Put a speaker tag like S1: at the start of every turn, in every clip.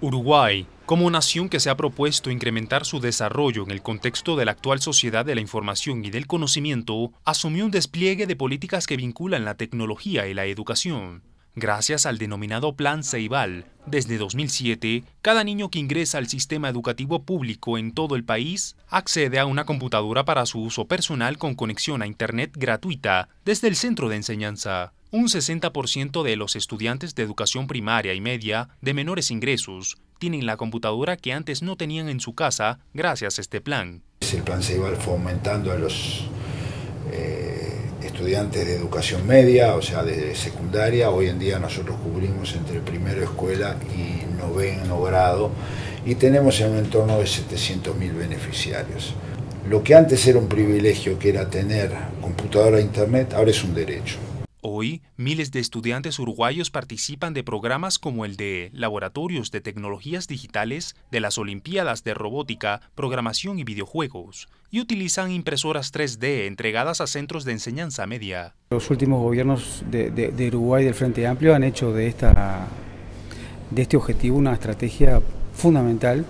S1: Uruguay, como nación que se ha propuesto incrementar su desarrollo en el contexto de la actual sociedad de la información y del conocimiento, asumió un despliegue de políticas que vinculan la tecnología y la educación. Gracias al denominado Plan Ceibal, desde 2007, cada niño que ingresa al sistema educativo público en todo el país accede a una computadora para su uso personal con conexión a Internet gratuita desde el centro de enseñanza. Un 60% de los estudiantes de educación primaria y media de menores ingresos tienen la computadora que antes no tenían en su casa gracias a este plan.
S2: El plan se iba fomentando a los eh, estudiantes de educación media, o sea, de secundaria. Hoy en día nosotros cubrimos entre primero escuela y noveno grado y tenemos en un entorno de 700.000 beneficiarios. Lo que antes era un privilegio, que era tener computadora e internet, ahora es un derecho.
S1: Hoy, miles de estudiantes uruguayos participan de programas como el de Laboratorios de Tecnologías Digitales de las Olimpiadas de Robótica, Programación y Videojuegos, y utilizan impresoras 3D entregadas a centros de enseñanza media.
S3: Los últimos gobiernos de, Uruguay del Frente Amplio han hecho de, esta, de este objetivo una estrategia fundamental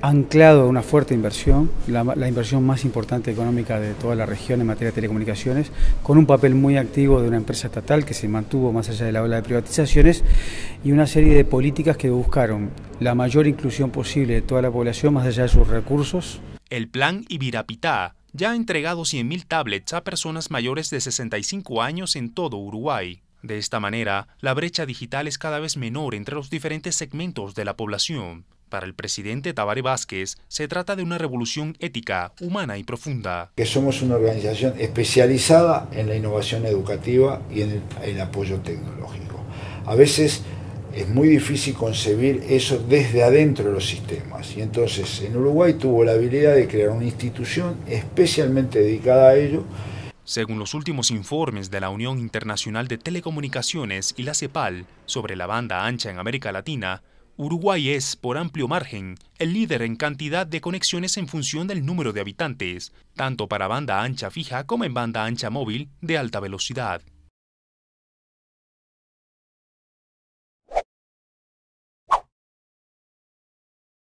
S3: anclado una fuerte inversión, la, la, inversión más importante económica de toda la región en materia de telecomunicaciones, con un papel muy activo de una empresa estatal que se mantuvo más allá de la ola de privatizaciones y una serie de políticas que buscaron la mayor inclusión posible de toda la población más allá de sus recursos.
S1: El plan Ibirapitá ya ha entregado 100.000 tablets a personas mayores de 65 años en todo Uruguay. De esta manera, la brecha digital es cada vez menor entre los diferentes segmentos de la población. Para el presidente Tabaré Vázquez, se trata de una revolución ética, humana y profunda. Que
S2: somos una organización especializada en la innovación educativa y en el apoyo tecnológico. A veces es muy difícil concebir eso desde adentro de los sistemas. Y entonces en Uruguay tuvo la habilidad de crear una institución especialmente
S1: dedicada a ello. Según los últimos informes de la Unión Internacional de Telecomunicaciones y la CEPAL sobre la banda ancha en América Latina, Uruguay es, por amplio margen, el líder en cantidad de conexiones en función del número de habitantes, tanto para banda ancha fija como en banda ancha móvil de alta velocidad.